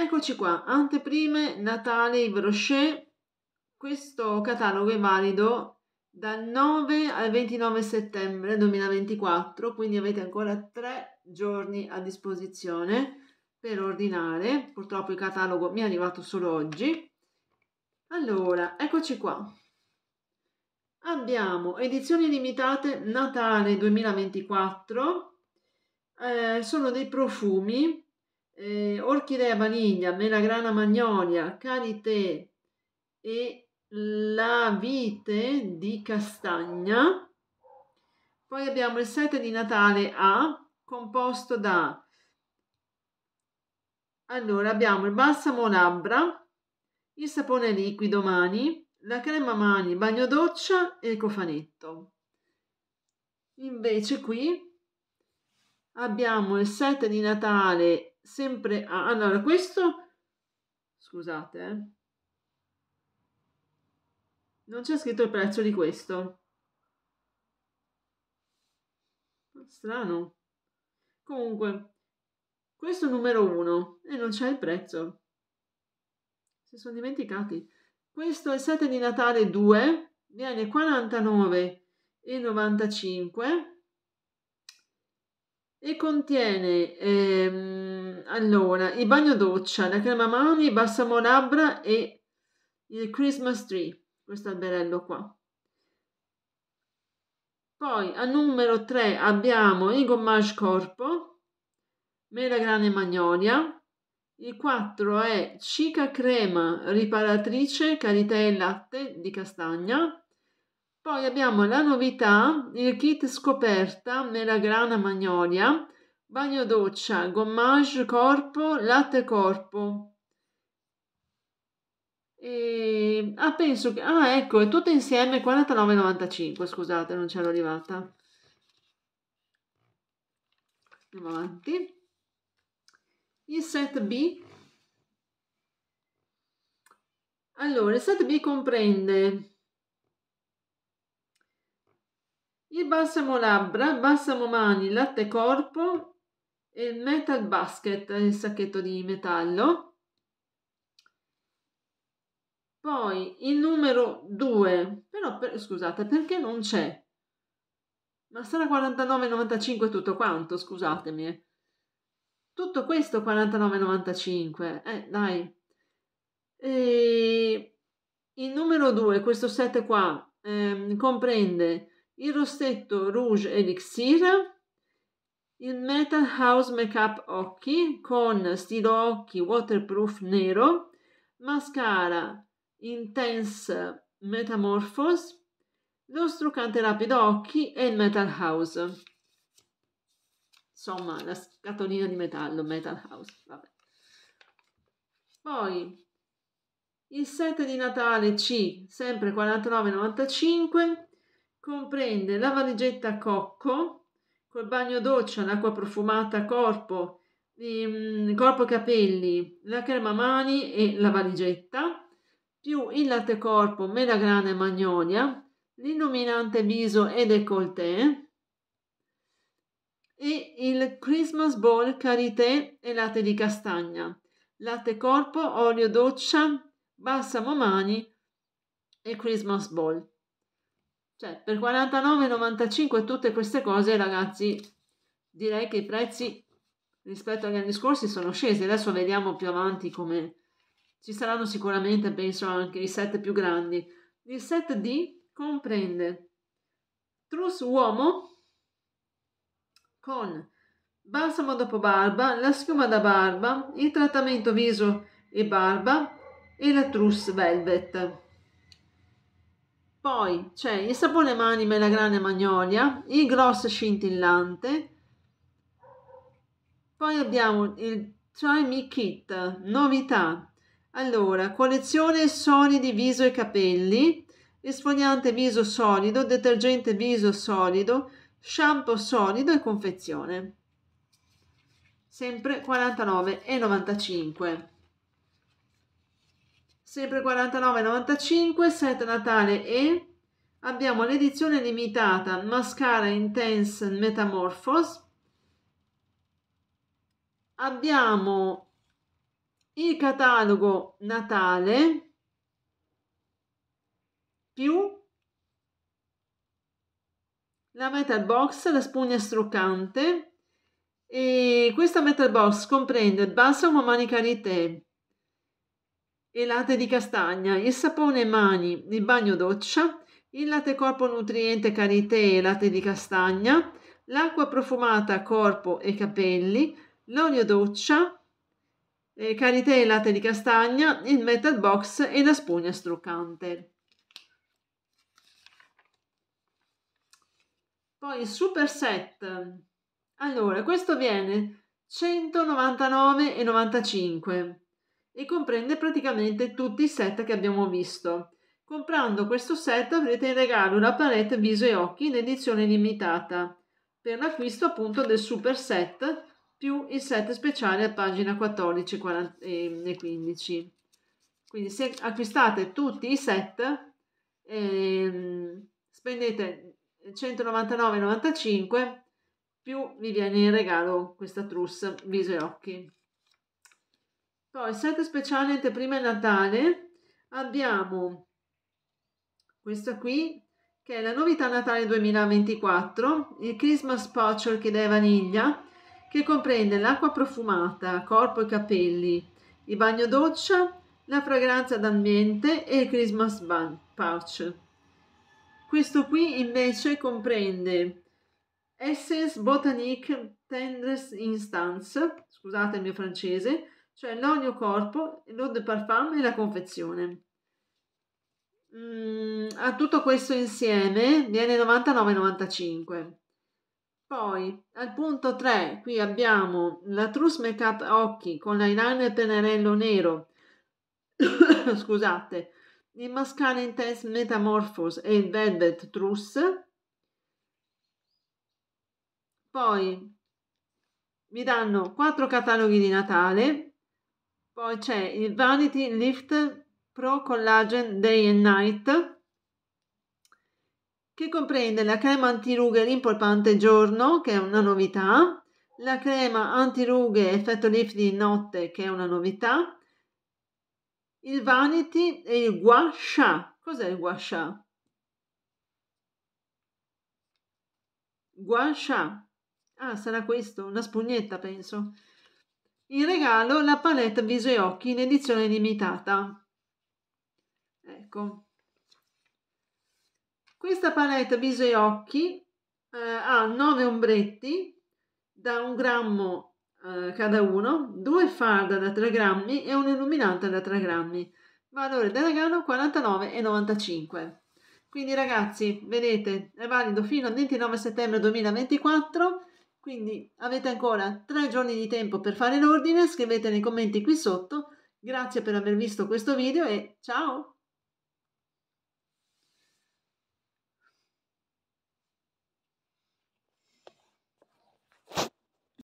Eccoci qua, anteprime Natale Yves Rocher. Questo catalogo è valido dal 9 al 29 settembre 2024, quindi avete ancora tre giorni a disposizione per ordinare. Purtroppo il catalogo mi è arrivato solo oggi. Allora, eccoci qua. Abbiamo edizioni limitate Natale 2024. Eh, sono dei profumi eh, orchidea vaniglia, melagrana magnolia, karité e la vite di castagna. Poi abbiamo il set di Natale A, composto da... Allora, abbiamo il balsamo labbra, il sapone liquido mani, la crema mani, bagno doccia e il cofanetto. Invece qui abbiamo il set di Natale sempre a... Allora, questo... Scusate, eh. Non c'è scritto il prezzo di questo. Strano. Comunque, questo è numero uno e non c'è il prezzo. Si sono dimenticati. Questo è il 7 di Natale 2, viene 49,95 e contiene... Ehm, allora, il bagno doccia, la crema mani, il balsamo labbra e il Christmas tree, questo alberello qua. Poi al numero 3 abbiamo il gommage corpo, melagrana e magnolia. Il 4 è cica crema riparatrice carità e latte di castagna. Poi abbiamo la novità, il kit scoperta melagrana magnolia bagno doccia, gommage corpo, latte corpo. E... Ah, penso che... Ah, ecco, è tutto insieme 49,95, scusate, non c'ero arrivata. Andiamo avanti. Il set B. Allora, il set B comprende il balsamo labbra, balsamo mani, latte corpo, e metal basket, il sacchetto di metallo. Poi il numero 2, però per, scusate, perché non c'è? Ma sarà 49,95 tutto quanto, scusatemi. Eh. Tutto questo 49,95, eh dai. E il numero 2, questo set qua, ehm, comprende il rossetto Rouge Elixir, il Metal House Makeup Occhi con stilo occhi waterproof nero, mascara Intense Metamorphose, lo struccante rapido occhi e il Metal House. Insomma, la scatolina di metallo, Metal House, vabbè. Poi il set di Natale C, sempre 49,95, comprende la valigetta Cocco, col bagno doccia, l'acqua profumata corpo, ehm, corpo capelli, la crema mani e la valigetta, più il latte corpo, melagrana e magnolia, l'illuminante viso e décolleté e il Christmas Ball Carité e latte di castagna, latte corpo, olio doccia, balsamo mani e Christmas Ball. Cioè, per 49,95 tutte queste cose, ragazzi, direi che i prezzi rispetto agli anni scorsi sono scesi. Adesso vediamo più avanti come ci saranno sicuramente, penso, anche i set più grandi. Il set D comprende Truss Uomo con balsamo dopo barba, la schiuma da barba, il trattamento viso e barba e la Truss Velvet. Poi c'è il sapone mani e la grana magnolia, il gloss scintillante, poi abbiamo il Try Me Kit, novità. Allora, collezione solidi viso e capelli, esfoliante viso solido, detergente viso solido, shampoo solido e confezione. Sempre 49,95 sempre 49,95, set Natale e abbiamo l'edizione limitata Mascara Intense Metamorphose, abbiamo il catalogo Natale più la metal box, la spugna struccante e questa metal box comprende balsamo a mani e latte di castagna, il sapone mani, il bagno doccia, il latte corpo nutriente carité e latte di castagna, l'acqua profumata corpo e capelli, l'olio doccia, eh, carité e latte di castagna, il metal box e la spugna struccante. Poi il super set. Allora, questo viene 199,95 e comprende praticamente tutti i set che abbiamo visto. Comprando questo set avrete in regalo una palette viso e occhi in edizione limitata per l'acquisto appunto del super set più il set speciale a pagina 14 ehm, e 15. Quindi se acquistate tutti i set ehm, spendete 199,95 più vi viene in regalo questa trousse viso e occhi. Poi, set speciale anteprima Natale, abbiamo questa qui, che è la novità Natale 2024, il Christmas Patch Orchidea e Vaniglia, che comprende l'acqua profumata, corpo e capelli, il bagno doccia, la fragranza d'ambiente e il Christmas Pouch. Questo qui invece comprende Essence Botanique Tendress Instance, scusate il mio francese, cioè l'olio corpo, l'eau de parfum e la confezione. Mm, a tutto questo insieme viene 99,95. Poi al punto 3 qui abbiamo la Truss Makeup Occhi con l'eyeliner pennarello nero, scusate, il mascara Intense Metamorphose e il Velvet Truce. Poi vi danno 4 cataloghi di Natale poi c'è il Vanity Lift Pro Collagen Day and Night che comprende la crema antirughe rimpolpante giorno, che è una novità, la crema antirughe effetto lift di notte, che è una novità, il Vanity e il Gua Sha. Cos'è il Gua Sha? Gua Sha. Ah, sarà questo, una spugnetta penso. In regalo la palette viso e occhi in edizione limitata. Ecco. Questa palette viso e occhi eh, ha 9 ombretti da 1 grammo eh, cada uno, 2 farda da 3 grammi e un illuminante da 3 grammi. Valore del regalo 49,95. Quindi ragazzi, vedete, è valido fino al 29 settembre 2024 quindi avete ancora tre giorni di tempo per fare l'ordine, scrivete nei commenti qui sotto. Grazie per aver visto questo video e ciao!